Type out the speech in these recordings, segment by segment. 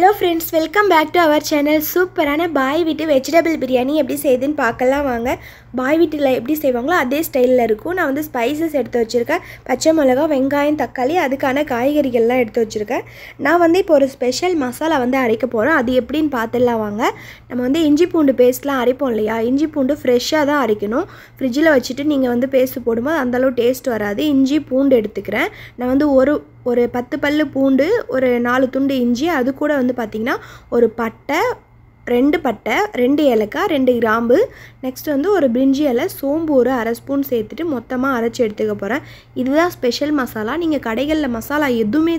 hello friends welcome back to our channel சூப்பரான பாய் வீட்டு வெஜிடபிள் பிரியாணி எப்படி செய்யுதுன்னு பார்க்கலாம் வாங்க பாய் வீட்டில் எப்படி செய்வாங்களோ அதே ஸ்டைலில் இருக்கும் நான் வந்து ஸ்பைசஸ் எடுத்து வச்சுருக்கேன் பச்சை மிளகா வெங்காயம் தக்காளி அதுக்கான காய்கறிகள்லாம் எடுத்து வச்சுருக்கேன் நான் வந்து இப்போ ஒரு ஸ்பெஷல் மசாலா வந்து அரைக்க போகிறோம் அது எப்படின்னு பார்த்துடலாம் வாங்க நம்ம வந்து இஞ்சி பூண்டு பேஸ்ட்லாம் அரைப்போம் இல்லையா இஞ்சி பூண்டு ஃப்ரெஷ்ஷாக தான் அரைக்கணும் ஃப்ரிட்ஜில் வச்சுட்டு நீங்கள் வந்து பேஸ்ட் போடும்போது அந்தளவு டேஸ்ட் வராது இஞ்சி பூண்டு எடுத்துக்கிறேன் நான் வந்து ஒரு ஒரு பத்து பல் பூண்டு ஒரு நாலு துண்டு இஞ்சி அது கூட வந்து பார்த்திங்கன்னா ஒரு பட்டை ரெண்டு பட்டை ரெண்டு ஏலக்காய் ரெண்டு கிராம்பு நெக்ஸ்ட் வந்து ஒரு பிரிஞ்சி இலை சோம்பு ஒரு அரை ஸ்பூன் சேர்த்துட்டு மொத்தமாக அரைச்சி எடுத்துக்க போகிறேன் இதுதான் ஸ்பெஷல் மசாலா நீங்கள் கடைகளில் மசாலா எதுவுமே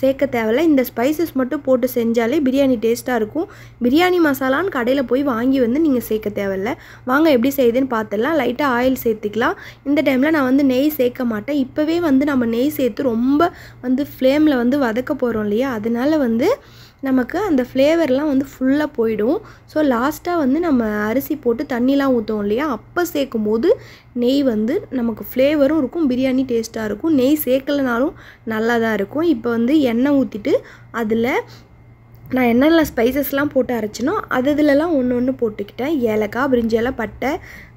சேர்க்க தேவையில்ல இந்த ஸ்பைசஸ் மட்டும் போட்டு செஞ்சாலே பிரியாணி டேஸ்ட்டாக இருக்கும் பிரியாணி மசாலான்னு கடையில் போய் வாங்கி வந்து நீங்கள் சேர்க்க தேவையில்ல வாங்க எப்படி செய்யுதுன்னு பார்த்துடலாம் லைட்டாக ஆயில் சேர்த்துக்கலாம் இந்த டைமில் நான் வந்து நெய் சேர்க்க மாட்டேன் இப்போவே வந்து நம்ம நெய் சேர்த்து ரொம்ப வந்து ஃப்ளேமில் வந்து வதக்க போகிறோம் இல்லையா அதனால் வந்து நமக்கு அந்த ஃப்ளேவர்லாம் வந்து ஃபுல்லாக போயிடும் ஸோ லாஸ்ட்டாக வந்து நம்ம அரிசி போட்டு தண்ணிலாம் ஊற்றோம் இல்லையா அப்போ சேர்க்கும் போது நெய் வந்து நமக்கு ஃப்ளேவரும் இருக்கும் பிரியாணி டேஸ்ட்டாக இருக்கும் நெய் சேர்க்கலனாலும் நல்லா தான் இருக்கும் இப்போ வந்து எண்ணெய் ஊற்றிட்டு அதில் நான் என்னென்ன ஸ்பைசஸ்லாம் போட்டு அரைச்சினோ அது இதுலலாம் ஒன்று ஒன்று போட்டுக்கிட்டேன் ஏலக்காய் பிரிஞ்சலை பட்டை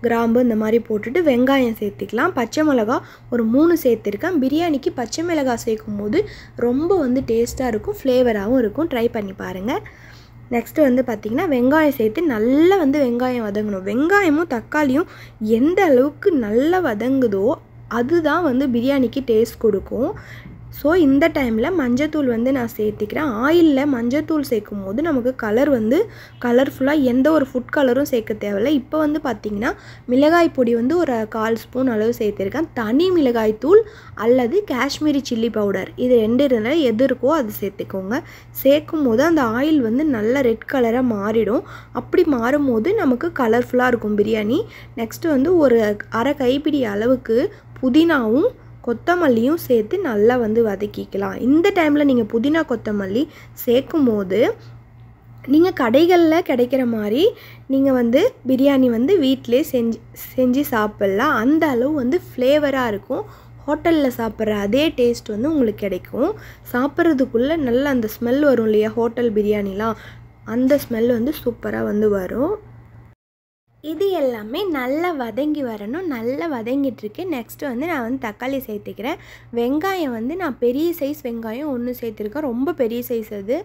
கிராம்பு இந்த மாதிரி போட்டுட்டு வெங்காயம் சேர்த்துக்கலாம் பச்சை மிளகா ஒரு மூணு சேர்த்துருக்கேன் பிரியாணிக்கு பச்சை மிளகா சேர்க்கும் போது ரொம்ப வந்து டேஸ்ட்டாக இருக்கும் ஃப்ளேவராகவும் இருக்கும் ட்ரை பண்ணி பாருங்கள் நெக்ஸ்ட்டு வந்து பார்த்திங்கன்னா வெங்காயம் சேர்த்து நல்லா வந்து வெங்காயம் வதங்கணும் வெங்காயமும் தக்காளியும் எந்த அளவுக்கு நல்லா வதங்குதோ அதுதான் வந்து பிரியாணிக்கு டேஸ்ட் கொடுக்கும் ஸோ இந்த டைமில் மஞ்சத்தூள் வந்து நான் சேர்த்திக்கிறேன் ஆயிலில் மஞ்சத்தூள் சேர்க்கும் போது நமக்கு கலர் வந்து கலர்ஃபுல்லாக எந்த ஒரு ஃபுட் கலரும் சேர்க்க தேவையில்லை இப்போ வந்து பார்த்திங்கன்னா மிளகாய் பொடி வந்து ஒரு கால் ஸ்பூன் அளவு சேர்த்துருக்கேன் தனி மிளகாய் தூள் அல்லது காஷ்மீரி சில்லி பவுடர் இது ரெண்டு இருந்தால் எது இருக்கோ அது சேர்த்துக்கோங்க சேர்க்கும் போது அந்த ஆயில் வந்து நல்ல ரெட் கலராக மாறிடும் அப்படி மாறும்போது நமக்கு கலர்ஃபுல்லாக இருக்கும் பிரியாணி நெக்ஸ்ட் வந்து ஒரு அரை கைப்பிடி அளவுக்கு புதினாவும் கொத்தமல்லியும் சேர்த்து நல்லா வந்து வதக்கிக்கலாம் இந்த டைமில் நீங்கள் புதினா கொத்தமல்லி சேர்க்கும் போது நீங்கள் கடைகளில் கிடைக்கிற மாதிரி நீங்கள் வந்து பிரியாணி வந்து வீட்டிலே செஞ்சு செஞ்சு சாப்பிட்லாம் அந்த அளவு வந்து ஃப்ளேவராக இருக்கும் ஹோட்டலில் சாப்பிட்ற அதே டேஸ்ட் வந்து உங்களுக்கு கிடைக்கும் சாப்பிட்றதுக்குள்ளே நல்லா அந்த ஸ்மெல் வரும் இல்லையா ஹோட்டல் பிரியாணிலாம் அந்த ஸ்மெல் வந்து சூப்பராக வந்து வரும் இது எல்லாமே நல்லா வதங்கி வரணும் நல்லா வதங்கிட்டுருக்கு நெக்ஸ்ட்டு வந்து நான் வந்து தக்காளி சேர்த்துக்கிறேன் வெங்காயம் வந்து நான் பெரிய சைஸ் வெங்காயம் ஒன்று சேர்த்துருக்கேன் ரொம்ப பெரிய சைஸ் அது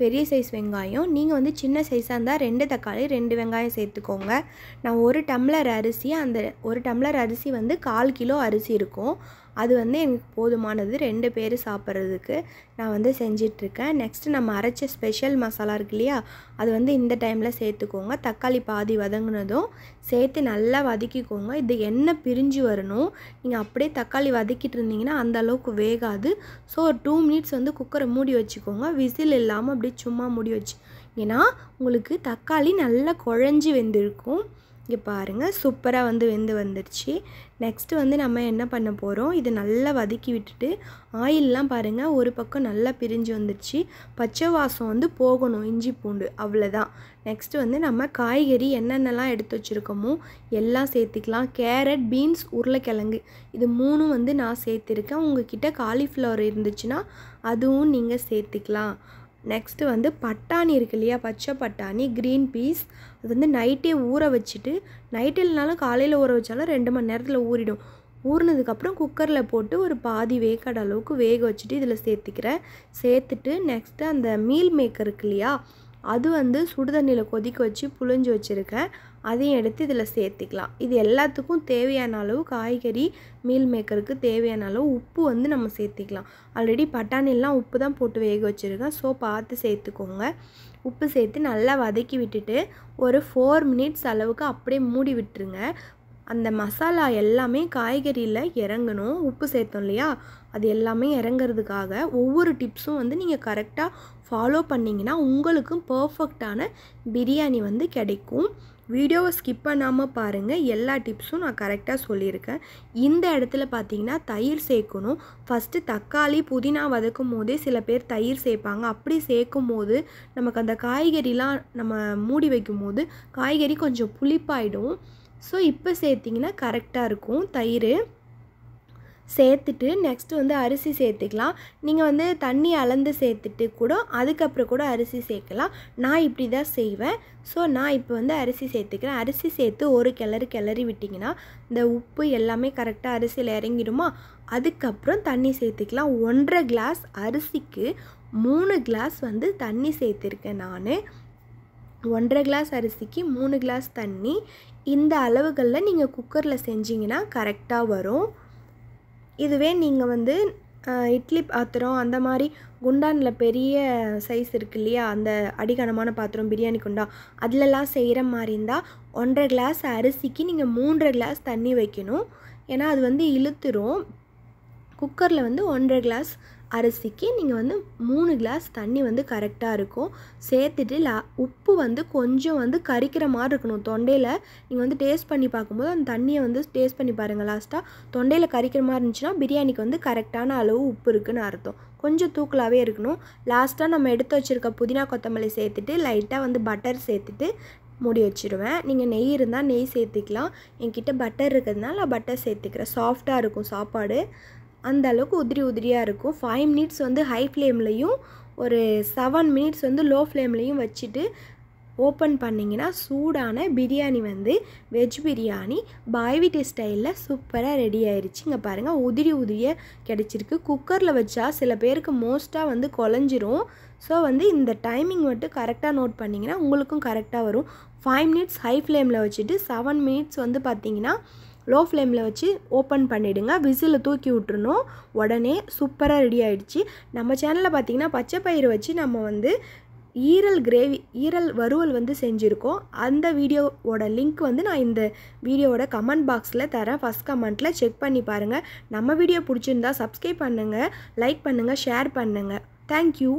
பெரிய சைஸ் வெங்காயம் நீங்கள் வந்து சின்ன சைஸாக இருந்தால் ரெண்டு தக்காளி ரெண்டு வெங்காயம் சேர்த்துக்கோங்க நான் ஒரு டம்ளர் அரிசி அந்த ஒரு டம்ளர் அரிசி வந்து கால் கிலோ அரிசி இருக்கும் அது வந்து எனக்கு போதுமானது ரெண்டு பேர் சாப்பிட்றதுக்கு நான் வந்து செஞ்சிட்ருக்கேன் நெக்ஸ்ட்டு நம்ம அரைச்ச ஸ்பெஷல் மசாலா இருக்கு இல்லையா அது வந்து இந்த டைமில் சேர்த்துக்கோங்க தக்காளி பாதி வதங்கினதும் சேர்த்து நல்லா வதக்கிக்கோங்க இது என்ன பிரிஞ்சு வரணும் நீங்கள் அப்படியே தக்காளி வதக்கிட்டு இருந்தீங்கன்னா அந்த அளவுக்கு வேகாது ஸோ ஒரு டூ மினிட்ஸ் வந்து குக்கரை மூடி வச்சுக்கோங்க விசில் இல்லாமல் அப்படியே சும்மா மூடி வச்சு ஏன்னா உங்களுக்கு தக்காளி நல்லா குழஞ்சி வெந்திருக்கும் இங்கே பாருங்கள் சூப்பராக வந்து வெந்து வந்துடுச்சு நெக்ஸ்ட்டு வந்து நம்ம என்ன பண்ண போகிறோம் இது நல்லா வதக்கி விட்டுட்டு ஆயிலெலாம் பாருங்கள் ஒரு பக்கம் நல்லா பிரிஞ்சு வந்துடுச்சு பச்சை வாசம் வந்து போகணும் இஞ்சி பூண்டு அவ்வளோதான் நெக்ஸ்ட்டு வந்து நம்ம காய்கறி என்னென்னலாம் எடுத்து வச்சுருக்கோமோ எல்லாம் சேர்த்துக்கலாம் கேரட் பீன்ஸ் உருளைக்கிழங்கு இது மூணும் வந்து நான் சேர்த்துருக்கேன் கிட்டே காலிஃப்ளவர் இருந்துச்சுன்னா அதுவும் நீங்கள் சேர்த்துக்கலாம் நெக்ஸ்ட்டு வந்து பட்டாணி இருக்கு இல்லையா பச்சை பட்டாணி க்ரீன் பீஸ் அது வந்து நைட்டே ஊற வச்சுட்டு நைட்டு இல்லைனாலும் காலையில் ஊற வச்சாலும் ரெண்டு மணி நேரத்தில் ஊறிடும் ஊறினதுக்கப்புறம் குக்கரில் போட்டு ஒரு பாதி வேக்காட அளவுக்கு வேக வச்சுட்டு இதில் சேர்த்துக்கிறேன் சேர்த்துட்டு நெக்ஸ்ட்டு அந்த மீல் மேக்கர் இருக்கு இல்லையா அது வந்து சுடுதண்ணியில் கொதிக்க வச்சு புழிஞ்சு வச்சுருக்கேன் அதையும் எடுத்து இதில் சேர்த்துக்கலாம் இது எல்லாத்துக்கும் தேவையான அளவு காய்கறி மீல் மேக்கருக்கு தேவையான அளவு உப்பு வந்து நம்ம சேர்த்துக்கலாம் ஆல்ரெடி பட்டாணிலாம் உப்பு தான் போட்டு வேக வச்சுருக்கேன் ஸோ பார்த்து சேர்த்துக்கோங்க உப்பு சேர்த்து நல்லா வதக்கி விட்டுட்டு ஒரு ஃபோர் மினிட்ஸ் அளவுக்கு அப்படியே மூடி விட்டுருங்க அந்த மசாலா எல்லாமே காய்கறியில் இறங்கணும் உப்பு சேர்த்தோம் இல்லையா அது எல்லாமே இறங்கிறதுக்காக ஒவ்வொரு டிப்ஸும் வந்து நீங்கள் கரெக்டாக ஃபாலோ பண்ணிங்கன்னா உங்களுக்கும் பர்ஃபெக்டான பிரியாணி வந்து கிடைக்கும் வீடியோவை ஸ்கிப் பண்ணாமல் பாருங்கள் எல்லா டிப்ஸும் நான் கரெக்டாக சொல்லியிருக்கேன் இந்த இடத்துல பார்த்தீங்கன்னா தயிர் சேர்க்கணும் ஃபஸ்ட்டு தக்காளி புதினா வதக்கும் போதே சில பேர் தயிர் சேர்ப்பாங்க அப்படி சேர்க்கும் போது நமக்கு அந்த காய்கறிலாம் நம்ம மூடி வைக்கும் போது காய்கறி கொஞ்சம் புளிப்பாயிடும் ஸோ இப்போ சேர்த்திங்கன்னா கரெக்டாக இருக்கும் தயிர் சேர்த்துட்டு நெக்ஸ்ட்டு வந்து அரிசி சேர்த்துக்கலாம் நீங்கள் வந்து தண்ணி அளந்து சேர்த்துட்டு கூட அதுக்கப்புறம் கூட அரிசி சேர்க்கலாம் நான் இப்படி தான் செய்வேன் ஸோ நான் இப்போ வந்து அரிசி சேர்த்துக்கிறேன் அரிசி சேர்த்து ஒரு கிளறு கிளறி விட்டிங்கன்னா இந்த உப்பு எல்லாமே கரெக்டாக அரிசியில் இறங்கிடுமா அதுக்கப்புறம் தண்ணி சேர்த்துக்கலாம் ஒன்றரை கிளாஸ் அரிசிக்கு மூணு கிளாஸ் வந்து தண்ணி சேர்த்துருக்கேன் நான் ஒன்றரை கிளாஸ் அரிசிக்கு மூணு கிளாஸ் தண்ணி இந்த அளவுகளில் நீங்கள் குக்கரில் செஞ்சிங்கன்னா கரெக்டாக வரும் இதுவே நீங்கள் வந்து இட்லி பாத்திரம் அந்த மாதிரி குண்டானில் பெரிய சைஸ் இருக்கு இல்லையா அந்த அடிகனமான பாத்திரம் பிரியாணி குண்டா அதிலலாம் செய்கிற மாதிரி இருந்தால் ஒன்றரை கிளாஸ் அரிசிக்கு நீங்கள் மூன்றரை கிளாஸ் தண்ணி வைக்கணும் ஏன்னா அது வந்து இழுத்துரும் குக்கரில் வந்து ஒன்றரை கிளாஸ் அரிசிக்கு நீங்கள் வந்து மூணு கிளாஸ் தண்ணி வந்து கரெக்டாக இருக்கும் சேர்த்துட்டு லா உப்பு வந்து கொஞ்சம் வந்து கறிக்கிற மாதிரி இருக்கணும் தொண்டையில் நீங்கள் வந்து டேஸ்ட் பண்ணி பார்க்கும்போது அந்த தண்ணியை வந்து டேஸ்ட் பண்ணி பாருங்கள் லாஸ்ட்டாக தொண்டையில் கறிக்கிற மாதிரி இருந்துச்சுன்னா பிரியாணிக்கு வந்து கரெக்டான அளவு உப்பு இருக்குதுன்னு அர்த்தம் கொஞ்சம் தூக்கலாகவே இருக்கணும் லாஸ்ட்டாக நம்ம எடுத்து வச்சுருக்க புதினா கொத்தமல்லி சேர்த்துட்டு லைட்டாக வந்து பட்டர் சேர்த்துட்டு மூடி வச்சுருவேன் நீங்கள் நெய் இருந்தால் நெய் சேர்த்துக்கலாம் என்கிட்ட பட்டர் இருக்கிறதுனால பட்டர் சேர்த்துக்கிறேன் சாஃப்டாக இருக்கும் சாப்பாடு அந்த அளவுக்கு உதிரி உதிரியாக இருக்கும் ஃபைவ் மினிட்ஸ் வந்து ஹை ஃப்ளேம்லேயும் ஒரு செவன் மினிட்ஸ் வந்து லோ ஃப்ளேம்லேயும் வச்சுட்டு ஓப்பன் பண்ணிங்கன்னா சூடான பிரியாணி வந்து வெஜ் பிரியாணி பாய் வீட்டு ஸ்டைலில் சூப்பராக ரெடி ஆயிடுச்சு இங்கே பாருங்கள் உதிரி உதிரியாக கிடச்சிருக்கு குக்கரில் வச்சா சில பேருக்கு மோஸ்ட்டாக வந்து குழஞ்சிரும் ஸோ வந்து இந்த டைமிங் மட்டும் கரெக்டாக நோட் பண்ணிங்கன்னா உங்களுக்கும் கரெக்டாக வரும் ஃபைவ் மினிட்ஸ் ஹை ஃப்ளேமில் வச்சுட்டு செவன் மினிட்ஸ் வந்து பார்த்திங்கன்னா லோ ஃப்ளேமில் வச்சு ஓப்பன் பண்ணிவிடுங்க விசிலில் தூக்கி விட்டுருணும் உடனே சூப்பராக ரெடி ஆகிடுச்சு நம்ம சேனலில் பார்த்திங்கன்னா பச்சை பயிறு வச்சு நம்ம வந்து ஈரல் கிரேவி ஈரல் வறுவல் வந்து செஞ்சுருக்கோம் அந்த வீடியோவோட லிங்க் வந்து நான் இந்த வீடியோவோட கமெண்ட் பாக்ஸில் தரேன் ஃபஸ்ட் கமெண்ட்டில் செக் பண்ணி பாருங்கள் நம்ம வீடியோ பிடிச்சிருந்தா சப்ஸ்கிரைப் பண்ணுங்கள் லைக் பண்ணுங்கள் ஷேர் பண்ணுங்கள் தேங்க்யூ